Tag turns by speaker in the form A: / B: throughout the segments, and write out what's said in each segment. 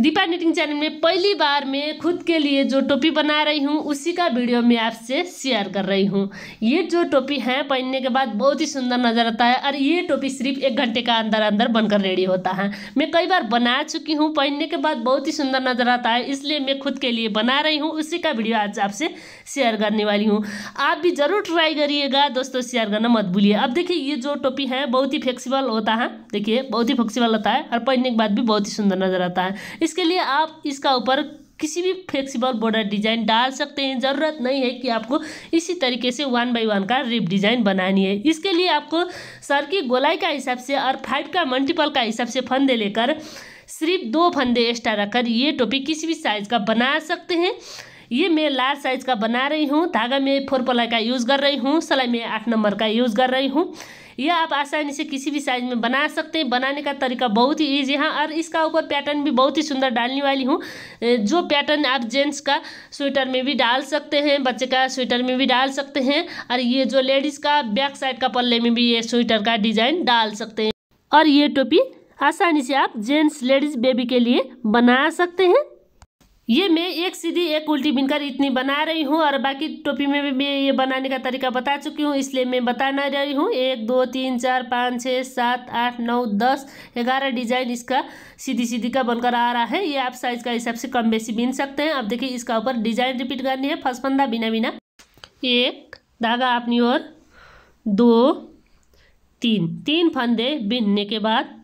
A: Deepa knitting channel में पहली बार मैं खुद के लिए जो टोपी बना रही हूँ उसी का वीडियो मैं आपसे शेयर कर रही हूँ ये जो टोपी है पहनने के बाद बहुत ही सुंदर नज़र आता है और ये टोपी सिर्फ एक घंटे का अंदर अंदर बनकर रेडी होता है मैं कई बार बना चुकी हूँ पहनने के बाद बहुत ही सुंदर नज़र आता है इसलिए मैं खुद के लिए बना रही हूँ उसी का वीडियो आज आपसे शेयर करने वाली हूँ आप भी ज़रूर ट्राई करिएगा दोस्तों शेयर करना मत भूलिए अब देखिए ये जो टोपी है बहुत ही फ्लेक्सीबल होता है देखिए बहुत ही फ्लेक्सीबल होता है और पहनने के बाद भी बहुत ही सुंदर नज़र आता है इसके लिए आप इसका ऊपर किसी भी फ्लेक्सिबल बॉर्डर डिजाइन डाल सकते हैं ज़रूरत नहीं है कि आपको इसी तरीके से वन बाई वन का रिप डिजाइन बनानी है इसके लिए आपको सर की गोलाई का हिसाब से और फाइव का मल्टीपल का हिसाब से फंदे लेकर सिर्फ दो फंदे एक्स्ट्रा रखकर ये टोपी किसी भी साइज़ का बना सकते हैं ये मैं लार्ज साइज़ का बना रही हूँ धागा में फोर पलाई का यूज़ कर रही हूँ सलाई में आठ नंबर का यूज़ कर रही हूँ यह आप आसानी से किसी भी साइज में बना सकते हैं बनाने का तरीका बहुत ही ईजी है हाँ, और इसका ऊपर पैटर्न भी बहुत ही सुंदर डालने वाली हूँ जो पैटर्न आप जेंट्स का स्वेटर में भी डाल सकते हैं बच्चे का स्वेटर में भी डाल सकते हैं और ये जो लेडीज़ का बैक साइड का पल्ले में भी ये स्वेटर का डिजाइन डाल सकते हैं और ये टोपी आसानी से आप जेंट्स लेडीज़ बेबी के लिए बना सकते हैं ये मैं एक सीधी एक उल्टी बिनकर इतनी बना रही हूँ और बाकी टोपी में भी मैं ये बनाने का तरीका बता चुकी हूँ इसलिए मैं बता ना रही हूँ एक दो तीन चार पाँच छः सात आठ नौ दस ग्यारह डिजाइन इसका सीधी सीधी का बनकर आ रहा है ये आप साइज़ का हिसाब से कम बेसी बिन सकते हैं अब देखिए इसका ऊपर डिजाइन रिपीट करनी है फसफंदा बिना बिना एक धागा अपनी ओर दो तीन तीन फंदे बिनने के बाद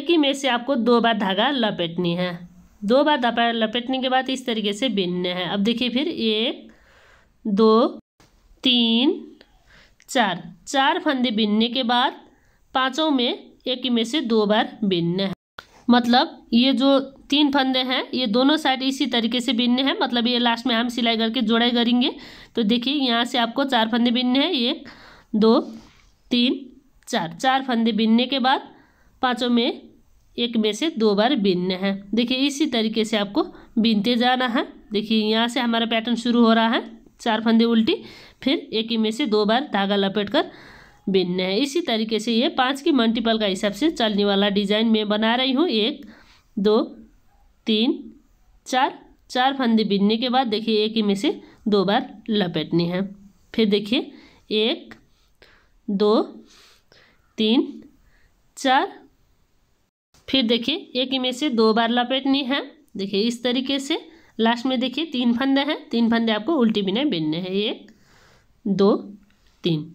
A: एक ही में से आपको दो बार धागा लपेटनी है दो बार दापा लपेटने के बाद इस तरीके से बिनने हैं अब देखिए फिर एक दो तीन चार चार फंदे बिनने के बाद पांचों में एक में से दो बार बिनने हैं मतलब ये जो तीन फंदे हैं ये दोनों साइड इसी तरीके से बिनने हैं मतलब ये लास्ट में हम सिलाई करके जोड़ाई करेंगे तो देखिए यहाँ से आपको चार फंदे बिनने हैं एक दो तीन चार चार फंदे बिनने के बाद पाँचों में एक में से दो बार बीनने है देखिए इसी तरीके से आपको बीनते जाना है देखिए यहाँ से हमारा पैटर्न शुरू हो रहा है चार फंदे उल्टी फिर एक ही में से दो बार धागा लपेट कर बीनने है इसी तरीके से ये पाँच की मल्टीपल का हिसाब से चलने वाला डिजाइन मैं बना रही हूँ एक दो तीन चार चार फंदे बीनने के बाद देखिए एक ही में से दो बार लपेटनी है फिर देखिए एक दो तीन चार फिर देखिए एक इमेज से दो बार लपेटनी है देखिए इस तरीके से लास्ट में देखिए तीन फंदे हैं तीन फंदे आपको उल्टी बिना बिनने हैं एक दो तीन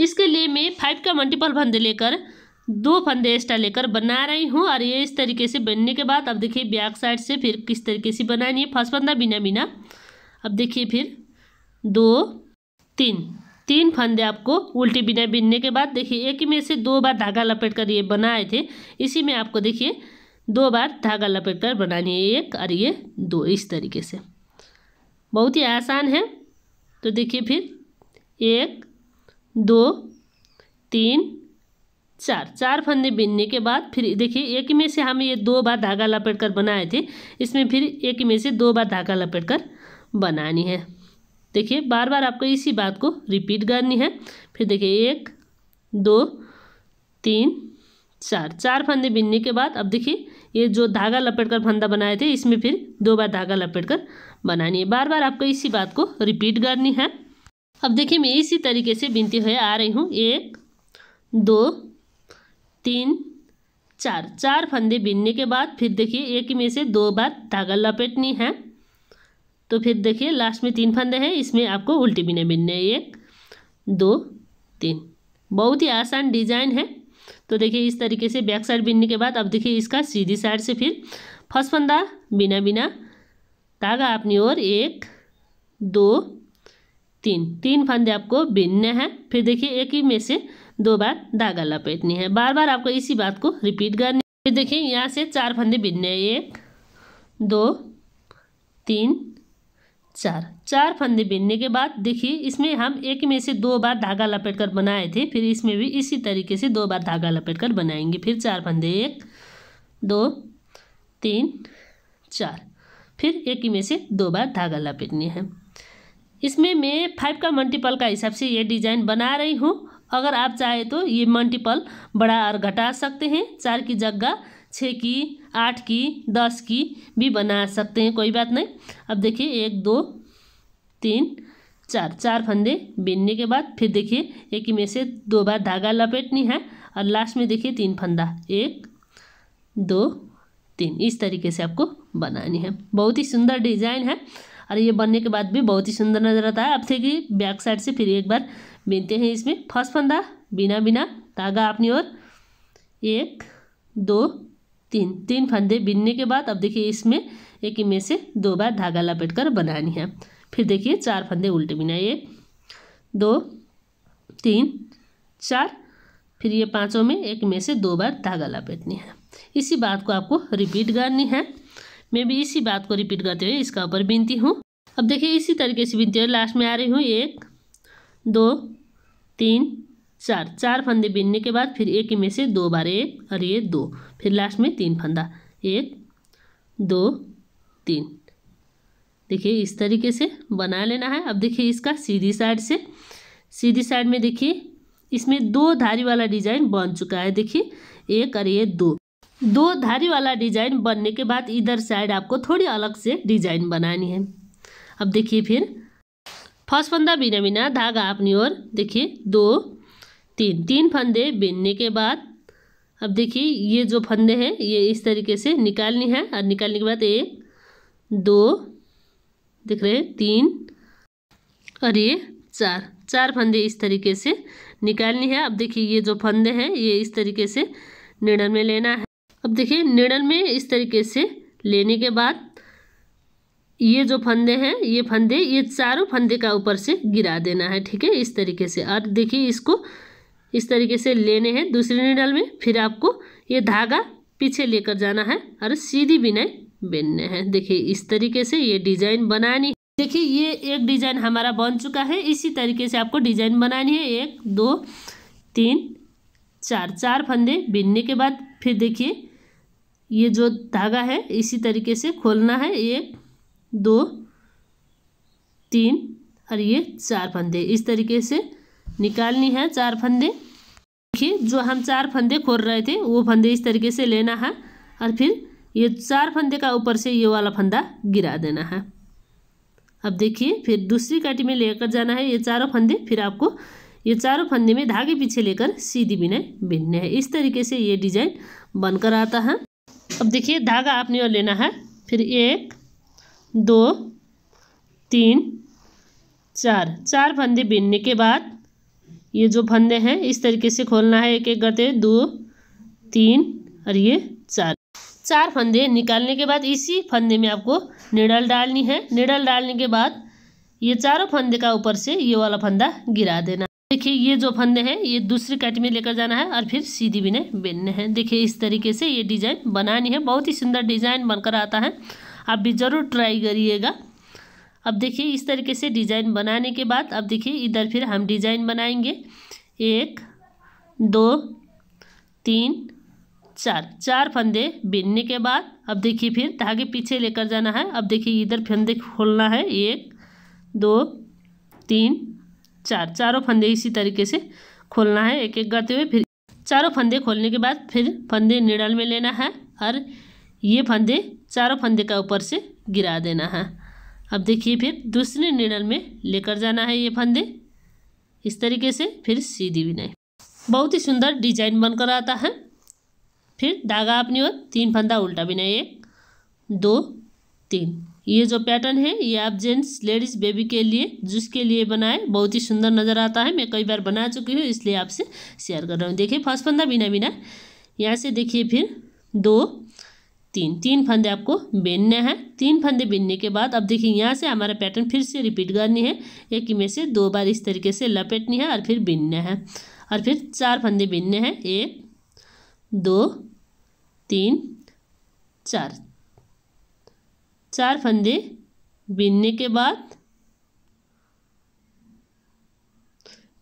A: इसके लिए मैं फाइव का मल्टीपल फंदे लेकर दो फंदे एक्स्ट्रा लेकर बना रही हूँ और ये इस तरीके से बनने के बाद अब देखिए बैक साइड से फिर किस तरीके से बनानी है फर्स्ट फंदा बिना बिना अब देखिए फिर दो तीन तीन फंदे आपको उल्टी बिना बिनने के बाद देखिए एक ही में से दो बार धागा लपेट कर ये बनाए थे इसी में आपको देखिए दो बार धागा लपेट कर बनानी है एक और ये दो इस तरीके से बहुत ही आसान है तो देखिए फिर एक दो तीन चार चार फंदे बिनने के बाद फिर देखिए एक में से हम ये दो बार धागा लपेट कर बनाए थे इसमें फिर एक में से दो बार धागा लपेट कर बनानी है देखिए बार बार आपको इसी बात को रिपीट करनी है फिर देखिए एक दो तीन चार चार फंदे बिनने के बाद अब देखिए ये जो धागा लपेट कर फंदा बनाए थे इसमें फिर दो बार धागा लपेट कर बनानी है बार बार आपको इसी बात को रिपीट करनी है अब देखिए मैं इसी तरीके से बिनती हुए आ रही हूँ एक दो तीन चार चार फंदे बिनने के बाद फिर देखिए एक में से दो बार धागा लपेटनी है तो फिर देखिए लास्ट में तीन फंदे हैं इसमें आपको उल्टी बिने बिनने एक दो तीन बहुत ही आसान डिजाइन है तो देखिए इस तरीके से बैक साइड बिनने के बाद अब देखिए इसका सीधी साइड से फिर फर्स्ट फंदा बिना बिना धागा अपनी ओर एक दो तीन तीन फंदे आपको बिनने हैं फिर देखिए एक ही में से दो बार धागा लपेटनी है बार बार आपको इसी बात को रिपीट करनी फिर देखिए यहाँ से चार फंदे बिनने हैं एक दो तीन चार चार फंदे बीनने के बाद देखिए इसमें हम एक में से दो बार धागा लपेट कर बनाए थे फिर इसमें भी इसी तरीके से दो बार धागा लपेट कर बनाएंगे फिर चार फंदे एक दो तीन चार फिर एक में से दो बार धागा लपेटनी है इसमें मैं फाइव का मल्टीपल का हिसाब से ये डिज़ाइन बना रही हूँ अगर आप चाहें तो ये मल्टीपल बड़ा और घटा सकते हैं चार की जगह छः की आठ की दस की भी बना सकते हैं कोई बात नहीं अब देखिए एक दो तीन चार चार फंदे बिनने के बाद फिर देखिए एक में से दो बार धागा लपेटनी है और लास्ट में देखिए तीन फंदा एक दो तीन इस तरीके से आपको बनानी है बहुत ही सुंदर डिजाइन है और ये बनने के बाद भी बहुत ही सुंदर नज़र आता है अब से कि बैक साइड से फिर एक बार बिनते हैं इसमें फर्स्ट फंदा बिना बिना धागा अपनी ओर एक दो तीन तीन फंदे बिनने के बाद अब देखिए इसमें एक में से दो बार धागा लपेट कर बनानी है फिर देखिए चार फंदे उल्टे बिना एक दो तीन चार फिर ये पांचों में एक में से दो बार धागा लपेटनी है इसी बात को आपको रिपीट करनी है मैं भी इसी बात को रिपीट करते हुए इसका ऊपर बिनती हूँ अब देखिए इसी तरीके से बिनती हुई लास्ट में आ रही हूँ एक दो तीन चार चार फंदे बीनने के बाद फिर एक ही में से दो बार एक और ये दो फिर लास्ट में तीन फंदा एक दो तीन देखिए इस तरीके से बना लेना है अब देखिए इसका सीधी साइड से सीधी साइड में देखिए इसमें दो धारी वाला डिजाइन बन चुका है देखिए एक और ये दो दो धारी वाला डिजाइन बनने के बाद इधर साइड आपको थोड़ी अलग से डिजाइन बनानी है अब देखिए फिर फर्स्ट फंदा बिना बिना धागा अपनी ओर देखिए दो तीन तीन फंदे बीनने के बाद अब देखिए ये जो फंदे हैं ये इस तरीके से निकालनी है और निकालने के बाद एक दो दिख रहे हैं तीन और ये चार चार फंदे इस तरीके से निकालनी है अब देखिए ये जो फंदे हैं ये इस तरीके से निडल में लेना है अब देखिए निडल में इस तरीके से लेने के बाद ये जो फंदे हैं ये फंदे ये चारों फंदे का ऊपर से गिरा देना है ठीक है इस तरीके से और देखिए इसको इस तरीके से लेने हैं दूसरे निडल में फिर आपको ये धागा पीछे लेकर जाना है और सीधी बिनाई बिनने हैं देखिए इस तरीके से ये डिजाइन बनानी देखिए ये एक डिजाइन हमारा बन चुका है इसी तरीके से आपको डिजाइन बनानी है एक दो तीन चार चार फंदे बिनने के बाद फिर देखिए ये जो धागा है इसी तरीके से खोलना है एक दो तीन और ये चार फंदे इस तरीके से निकालनी है चार फंदे देखिए जो हम चार फंदे खोल रहे थे वो फंदे इस तरीके से लेना है और फिर ये चार फंदे का ऊपर से ये वाला फंदा गिरा देना है अब देखिए फिर दूसरी काटी में लेकर जाना है ये चारों फंदे फिर आपको ये चारों फंदे में धागे पीछे लेकर सीधी बिना बिनने हैं इस तरीके से ये डिजाइन बनकर आता है अब देखिए धागा आपने और लेना है फिर एक दो तीन चार चार फंदे बिनने के बाद ये जो फंदे हैं इस तरीके से खोलना है एक एक करते दो तीन और ये चार चार फंदे निकालने के बाद इसी फंदे में आपको निडल डालनी है निडल डालने के बाद ये चारों फंदे का ऊपर से ये वाला फंदा गिरा देना देखिए ये जो फंदे हैं ये दूसरी कट में लेकर जाना है और फिर सीधी बिने बेनने हैं देखिए इस तरीके से ये डिज़ाइन बनानी है बहुत ही सुंदर डिज़ाइन बनकर आता है आप भी ज़रूर ट्राई करिएगा अब देखिए इस तरीके से डिज़ाइन बनाने के बाद अब देखिए इधर फिर हम डिज़ाइन बनाएंगे एक दो तीन चार चार फंदे बीनने के बाद अब देखिए फिर धागे पीछे लेकर जाना है अब देखिए इधर फंदे खोलना है एक दो तीन चार चारों फंदे इसी तरीके से खोलना है एक एक करते हुए फिर चारों फंदे खोलने के बाद फिर फंदे निडल में लेना है और ये फंदे चारों फंदे का ऊपर से गिरा देना है अब देखिए फिर दूसरे निडल में लेकर जाना है ये फंदे इस तरीके से फिर सीधी बिनाई बहुत ही सुंदर डिजाइन बनकर आता है फिर धागा अपनी ओर तीन फंदा उल्टा बिनाई एक दो तीन ये जो पैटर्न है ये आप जेंट्स लेडीज़ बेबी के लिए जिसके लिए बनाए बहुत ही सुंदर नज़र आता है मैं कई बार बना चुकी हूँ इसलिए आपसे शेयर कर रहा हूँ देखिए फर्स्ट फंदा बिना बिना यहाँ से देखिए फिर दो तीन तीन फंदे आपको बिनने हैं तीन फंदे बिनने के बाद अब देखिए यहाँ से हमारा पैटर्न फिर से रिपीट करनी है एक में से दो बार इस तरीके से लपेटनी है और फिर बिनना है और फिर चार फंदे बिनने हैं एक दो तीन चार चार फंदे बिनने के बाद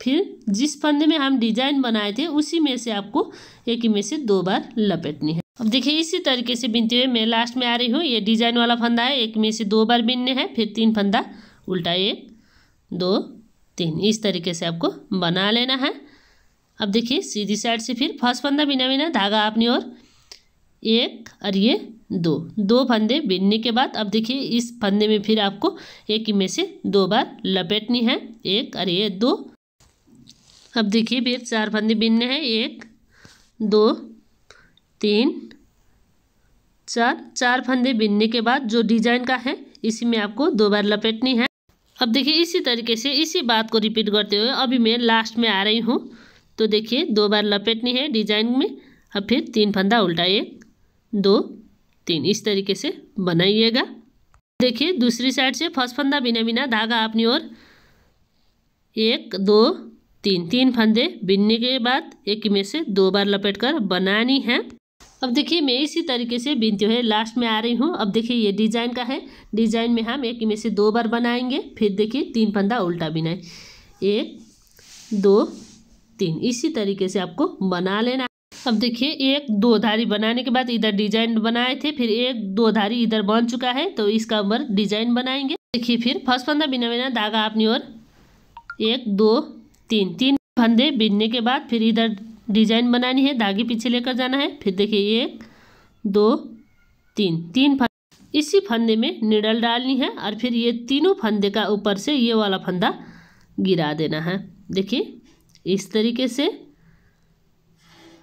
A: फिर जिस फंदे में हम डिजाइन बनाए थे उसी में से आपको एक में से दो बार लपेटनी है अब देखिए इसी तरीके से बिनते हुए मैं लास्ट में आ रही हूँ ये डिजाइन वाला फंदा है एक में से दो बार बीनने हैं फिर तीन फंदा उल्टा एक दो तीन इस तरीके से आपको बना लेना है अब देखिए सीधी साइड से फिर फर्स्ट फंदा बिना बिना धागा आपने और एक और ये दो दो फंदे बिनने के बाद अब देखिए इस फंदे में फिर आपको एक में से दो बार लपेटनी है एक और ये दो अब देखिए फिर चार फंदे बिनने हैं एक दो तीन चार चार फंदे बिनने के बाद जो डिजाइन का है इसी में आपको दो बार लपेटनी है अब देखिए इसी तरीके से इसी बात को रिपीट करते हुए अभी मैं लास्ट में आ रही हूँ तो देखिए दो बार लपेटनी है डिजाइन में अब फिर तीन फंदा उल्टा एक दो तीन इस तरीके से बनाइएगा देखिए दूसरी साइड से फर्स्ट फंदा बिना बिना धागा अपनी ओर एक दो तीन तीन फंदे बिनने के बाद एक में से दो बार लपेट कर बनानी है अब देखिए मैं इसी तरीके से बिन जो है लास्ट में आ रही हूँ अब देखिए ये डिज़ाइन का है डिज़ाइन में हम एक में से दो बार बनाएंगे फिर देखिए तीन फंदा उल्टा बिनाए एक दो तीन इसी तरीके से आपको बना लेना अब देखिए एक दो धारी बनाने के बाद इधर डिजाइन बनाए थे फिर एक दो धारी इधर बन चुका है तो इसका ऊपर डिजाइन बनाएंगे देखिए फिर फर्स्ट फंदा बिना बिना धागा अपनी ओर एक दो तीन तीन फंदे बिनने के बाद फिर इधर डिजाइन बनानी है धागे पीछे लेकर जाना है फिर देखिए एक दो तीन तीन फंदे इसी फंदे में निडल डालनी है और फिर ये तीनों फंदे का ऊपर से ये वाला फंदा गिरा देना है देखिए इस तरीके से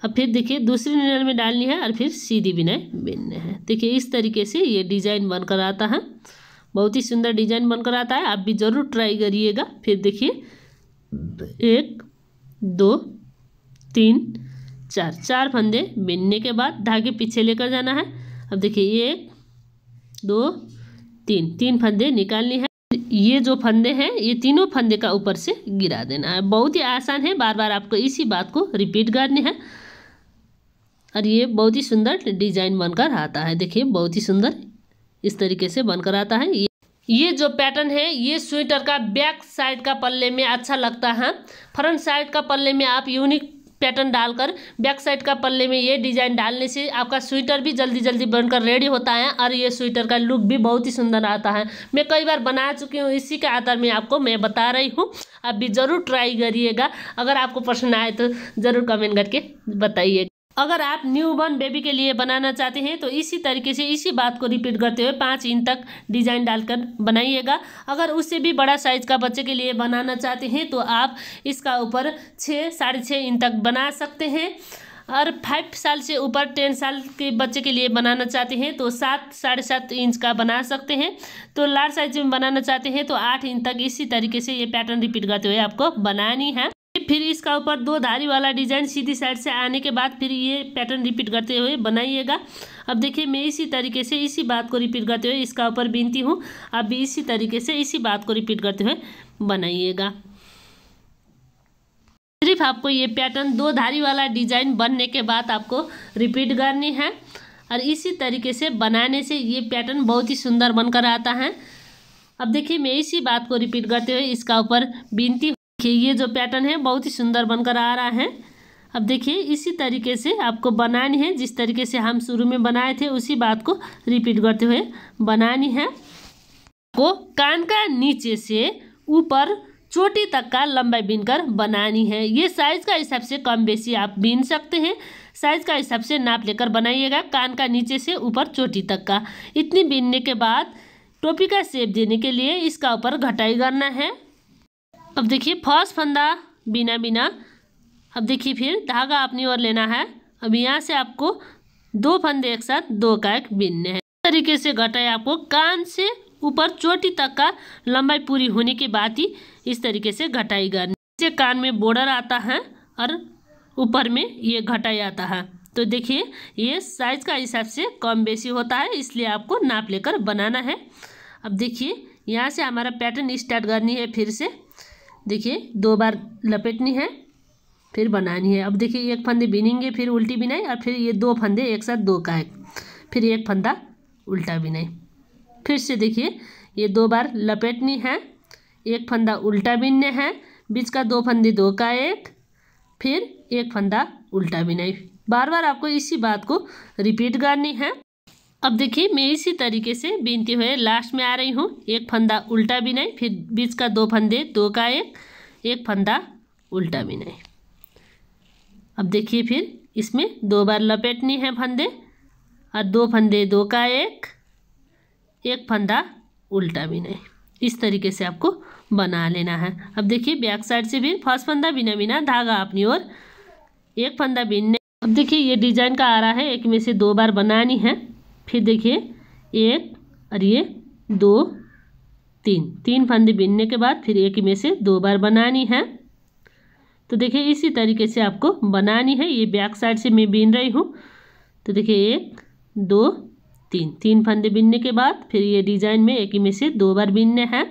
A: अब फिर देखिए दूसरी निडल में डालनी है और फिर सीधी बिनाई बिनने हैं देखिए इस तरीके से ये डिज़ाइन बनकर आता है बहुत ही सुंदर डिजाइन बनकर आता है आप भी ज़रूर ट्राई करिएगा फिर देखिए एक दो तीन चार चार फंदे बिनने के बाद धागे पीछे लेकर जाना है अब देखिए एक दो तीन तीन फंदे निकालनी है ये जो फंदे हैं ये तीनों फंदे का ऊपर से गिरा देना है बहुत ही आसान है बार बार आपको इसी बात को रिपीट करनी है और ये बहुत ही सुंदर डिजाइन बनकर आता है देखिए बहुत ही सुंदर इस तरीके से बनकर आता है ये ये जो पैटर्न है ये स्वेटर का बैक साइड का पल्ले में अच्छा लगता है फ्रंट साइड का पल्ले में आप यूनिक पैटर्न डालकर बैक साइड का पल्ले में ये डिजाइन डालने से आपका स्वेटर भी जल्दी जल्दी बनकर रेडी होता है और ये स्वेटर का लुक भी बहुत ही सुंदर आता है मैं कई बार बना चुकी हूँ इसी के आधार में आपको मैं बता रही हूँ आप भी ज़रूर ट्राई करिएगा अगर आपको पसंद आए तो ज़रूर कमेंट करके बताइएगा अगर आप न्यू बेबी के लिए बनाना चाहते हैं तो इसी तरीके से इसी बात को रिपीट करते हुए पाँच इंच तक डिज़ाइन डालकर बनाइएगा अगर उससे भी बड़ा साइज का बच्चे के लिए बनाना चाहते हैं तो आप इसका ऊपर छः साढ़े छः इंच तक बना सकते हैं और फाइव साल से ऊपर टेन साल के बच्चे के लिए बनाना चाहते हैं तो सात साढ़े सात इंच का बना सकते हैं तो लार्ज साइज में बनाना चाहते हैं तो आठ इंच तक इसी तरीके से ये पैटर्न रिपीट करते हुए आपको बनानी है फिर इसका ऊपर दो धारी वाला डिजाइन सीधी साइड से आने के बाद फिर ये पैटर्न रिपीट करते हुए बनाइएगा अब देखिए मैं इसी तरीके से इसी बात को रिपीट करते हुए इसका ऊपर बीनती हूँ अब भी इसी तरीके से इसी बात को रिपीट करते हुए बनाइएगा सिर्फ आपको ये पैटर्न दो धारी वाला डिजाइन बनने के बाद आपको रिपीट करनी है और इसी तरीके से बनाने से ये पैटर्न बहुत ही सुंदर बनकर आता है अब देखिए मैं इसी बात को रिपीट करते हुए इसका ऊपर हूँ देखिए ये जो पैटर्न है बहुत ही सुंदर बनकर आ रहा है अब देखिए इसी तरीके से आपको बनानी है जिस तरीके से हम शुरू में बनाए थे उसी बात को रिपीट करते हुए बनानी है आपको कान का नीचे से ऊपर चोटी तक का लंबाई बीनकर बनानी है ये साइज़ का हिसाब से कम बेसी आप बीन सकते हैं साइज़ का हिसाब से नाप लेकर बनाइएगा कान का नीचे से ऊपर चोटी तक का इतनी बीनने के बाद टोपी का शेप देने के लिए इसका ऊपर घटाई करना है अब देखिए फॉस फंदा बिना बिना अब देखिए फिर धागा अपनी ओर लेना है अब यहाँ से आपको दो फंदे एक साथ दो का एक बिनने हैं इस तरीके से घटाए आपको कान से ऊपर चोटी तक का लंबाई पूरी होने के बाद ही इस तरीके से घटाई करनी इससे कान में बॉर्डर आता है और ऊपर में ये घटाई आता है तो देखिए ये साइज़ का हिसाब से कम बेसी होता है इसलिए आपको नाप लेकर बनाना है अब देखिए यहाँ से हमारा पैटर्न स्टार्ट करनी है फिर से देखिए दो बार लपेटनी है फिर बनानी है अब देखिए एक फंदे बिनेंगे फिर उल्टी बिनाई और फिर ये दो फंदे एक साथ दो का है फिर एक फंदा उल्टा बिनाई फिर से देखिए ये दो बार लपेटनी है एक फंदा उल्टा बिनने हैं बीच का दो फंदे दो का एक फिर एक फंदा उल्टा बिनाई बार बार आपको इसी बात को रिपीट करनी है अब देखिए मैं इसी तरीके से बिनती हुए लास्ट में आ रही हूँ एक फंदा उल्टा बिनाई फिर बीच का दो फंदे दो का एक एक फंदा उल्टा बिनाई अब देखिए फिर इसमें दो बार लपेटनी है फंदे और दो फंदे दो का एक एक फंदा उल्टा बिनाई इस तरीके से आपको बना लेना है अब देखिए बैक साइड से भी फर्स्ट फंदा बिना बिना धागा अपनी ओर एक फंदा बिनने अब देखिए ये डिजाइन का आ रहा है एक में से दो बार बनानी है फिर देखिए एक और ये दो तीन तीन फंदे बिनने के बाद फिर एक में से दो बार बनानी है तो देखिए इसी तरीके से आपको बनानी है ये बैक साइड से मैं बिन रही हूँ तो देखिए एक दो तीन तीन फंदे बिनने के बाद फिर ये डिज़ाइन में एक ही में से दो बार बिनने हैं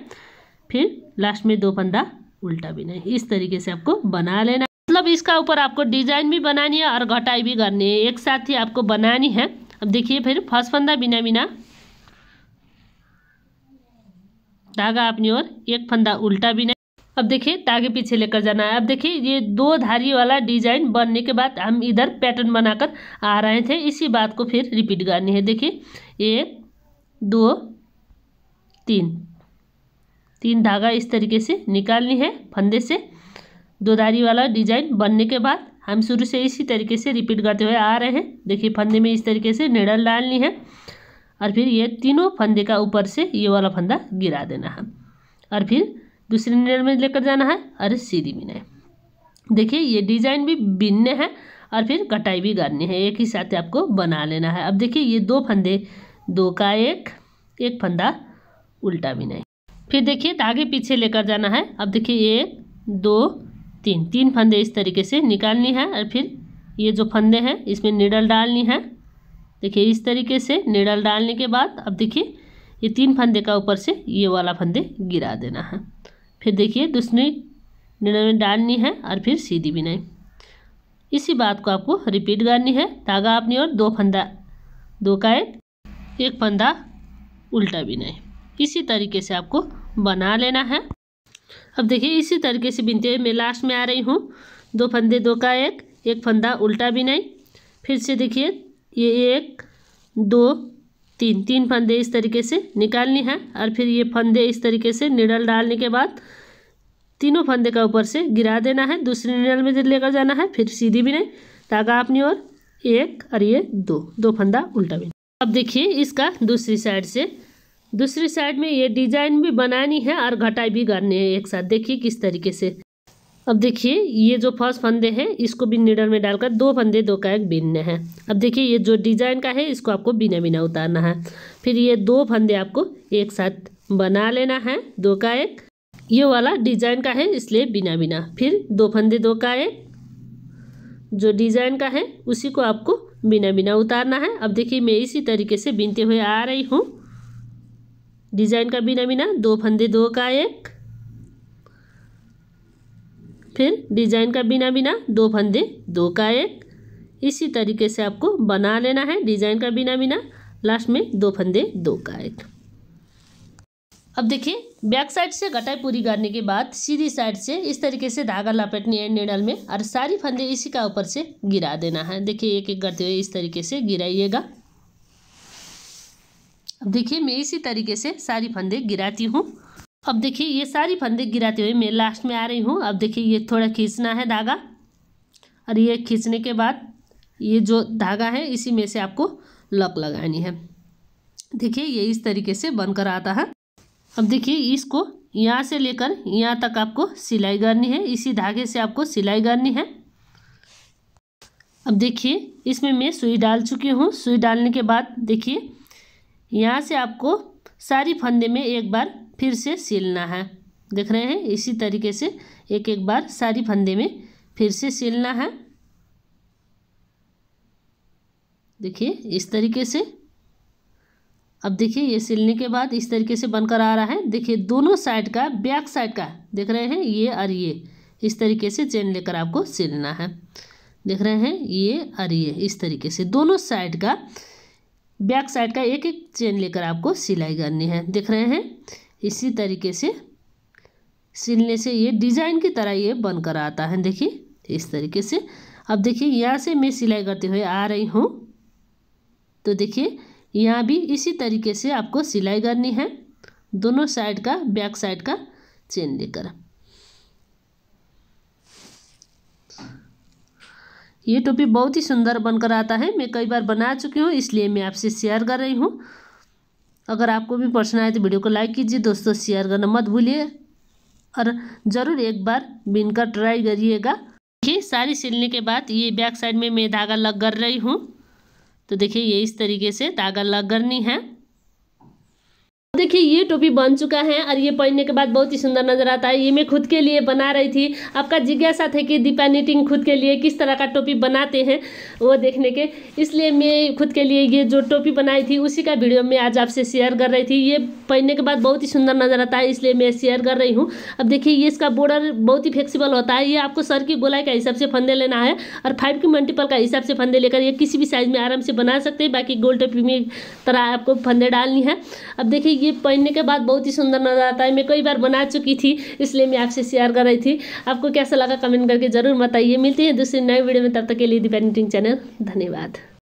A: फिर लास्ट में दो फंदा उल्टा बिना है इस तरीके से आपको बना लेना मतलब इसका ऊपर आपको डिजाइन भी बनानी है और घटाई भी करनी है एक साथ ही आपको बनानी है अब देखिए फिर फर्स्ट फंदा बिना बिना धागा अपनी ओर एक फंदा उल्टा बिना अब देखिए धागे पीछे लेकर जाना है अब देखिए ये दो धारी वाला डिजाइन बनने के बाद हम इधर पैटर्न बनाकर आ रहे थे इसी बात को फिर रिपीट करनी है देखिए एक दो तीन तीन धागा इस तरीके से निकालनी है फंदे से दो धारी वाला डिजाइन बनने के बाद हम शुरू से इसी तरीके से रिपीट करते हुए आ रहे हैं देखिए फंदे में इस तरीके से निडल डालनी है और फिर ये तीनों फंदे का ऊपर से ये वाला फंदा गिरा देना है और फिर दूसरे निडल में लेकर जाना है और सीधी बिना देखिए ये डिजाइन भी बिनने हैं और फिर कटाई भी करनी है एक ही साथ आपको बना लेना है अब देखिए ये दो फंदे दो का एक एक फंदा उल्टा बिना फिर देखिए धागे पीछे लेकर जाना है अब देखिए एक दो तीन तीन फंदे इस तरीके से निकालनी है और फिर ये जो फंदे हैं इसमें निडल डालनी है देखिए इस तरीके से निडल डालने के बाद अब देखिए ये तीन फंदे का ऊपर से ये वाला फंदे गिरा देना है फिर देखिए दूसरी निडल में डालनी है और फिर सीधी बिनाई इसी बात को आपको रिपीट करनी है धागा अपनी और दो फंदा दो का एक, एक फंदा उल्टा बिनाई इसी तरीके से आपको बना लेना है अब देखिए इसी तरीके से बिनते हुए मैं लास्ट में आ रही हूँ दो फंदे दो का एक एक फंदा उल्टा भी नहीं फिर से देखिए ये एक दो तीन तीन फंदे इस तरीके से निकालनी है और फिर ये फंदे इस तरीके से निडल डालने के बाद तीनों फंदे का ऊपर से गिरा देना है दूसरे निडल में लेकर जाना है फिर सीधी नहीं ताका अपनी ओर एक और ये दो दो फंदा उल्टा भी अब देखिए इसका दूसरी साइड से दूसरी साइड में ये डिजाइन भी बनानी है और घटाई भी करनी है एक साथ देखिए किस तरीके से अब देखिए ये जो फर्स्ट फंदे हैं इसको भी निडर में डालकर दो फंदे दो का एक बीनने हैं अब देखिए ये जो डिजाइन का है इसको आपको बिना बिना उतारना है फिर ये दो फंदे आपको एक साथ बना लेना है दो का एक ये वाला डिजाइन का है इसलिए बिना बिना फिर दो फंदे दो का एक जो डिजाइन का है उसी को आपको बिना बिना उतारना है अब देखिए मैं इसी तरीके से बीनते हुए आ रही हूँ डिजाइन का बिना बिना दो फंदे दो का एक फिर डिजाइन का बिना बिना दो फंदे दो का एक इसी तरीके से आपको बना लेना है डिजाइन का बिना बिना लास्ट में दो फंदे दो का एक अब देखिए बैक साइड से घटाई पूरी करने के बाद सीधी साइड से इस तरीके से धागा लपेटनी है निडल में और सारी फंदे इसी का ऊपर से गिरा देना है देखिए एक एक करते हुए इस तरीके से गिराइएगा अब देखिए मैं इसी तरीके से सारी फंदे गिराती हूँ अब देखिए ये सारी फंदे गिराते हुए मैं लास्ट में आ रही हूँ अब देखिए ये थोड़ा खींचना है धागा और ये खींचने के बाद ये जो धागा है इसी में से आपको लक लगानी है देखिए ये इस तरीके से बनकर आता है अब देखिए इसको यहाँ से लेकर यहाँ तक आपको सिलाई करनी है इसी धागे से आपको सिलाई करनी है अब देखिए इसमें मैं सुई डाल चुकी हूँ सुई डालने के बाद देखिए यहाँ से आपको सारी फंदे में एक बार फिर से सिलना है देख रहे हैं इसी तरीके से एक एक बार सारी फंदे में फिर से सिलना है देखिए इस तरीके से अब देखिए ये सिलने के बाद इस तरीके से बनकर आ रहा है देखिए दोनों साइड का बैक साइड का देख रहे हैं ये और ये इस तरीके से चेन लेकर आपको सिलना है देख रहे हैं ये और ये इस तरीके से दोनों साइड का बैक साइड का एक एक चेन लेकर आपको सिलाई करनी है देख रहे हैं इसी तरीके से सिलने से ये डिज़ाइन की तरह ये बनकर आता है देखिए इस तरीके से अब देखिए यहाँ से मैं सिलाई करते हुए आ रही हूँ तो देखिए यहाँ भी इसी तरीके से आपको सिलाई करनी है दोनों साइड का बैक साइड का चेन लेकर ये टोपी बहुत ही सुंदर बनकर आता है मैं कई बार बना चुकी हूँ इसलिए मैं आपसे शेयर कर रही हूँ अगर आपको भी पसंद आए तो वीडियो को लाइक कीजिए दोस्तों शेयर करना मत भूलिए और ज़रूर एक बार बिनकर ट्राई करिएगा देखिए साड़ी सिलने के बाद ये बैक साइड में मैं धागा लग कर रही हूँ तो देखिए ये इस तरीके से धागा लग करनी है देखिए ये टोपी बन चुका है और ये पहनने के बाद बहुत ही सुंदर नजर आता है ये मैं खुद के लिए बना रही थी आपका जिज्ञासा था कि दीपा नीटिंग खुद के लिए किस तरह का टोपी बनाते हैं वो देखने के इसलिए मैं खुद के लिए ये जो टोपी बनाई थी उसी का वीडियो मैं आज आपसे शेयर कर रही थी ये पहनने के बाद बहुत ही सुंदर नजर आता है इसलिए मैं शेयर कर रही हूँ अब देखिए ये इसका बॉर्डर बहुत ही फ्लेक्सीबल होता है ये आपको सर की गोलाई का हिसाब से फंदे लेना है और फाइव की मल्टीपल का हिसाब से फंदे लेकर ये किसी भी साइज में आराम से बना सकते हैं बाकी गोल टोपी में तरह आपको फंदे डालनी है अब देखिए ये पहनने के बाद बहुत ही सुंदर नज़र आता है मैं कई बार बना चुकी थी इसलिए मैं आपसे शेयर कर रही थी आपको कैसा लगा कमेंट करके ज़रूर बताइए मिलती है दूसरी नए वीडियो में तब तक के लिए दीपा निटिंग चैनल धन्यवाद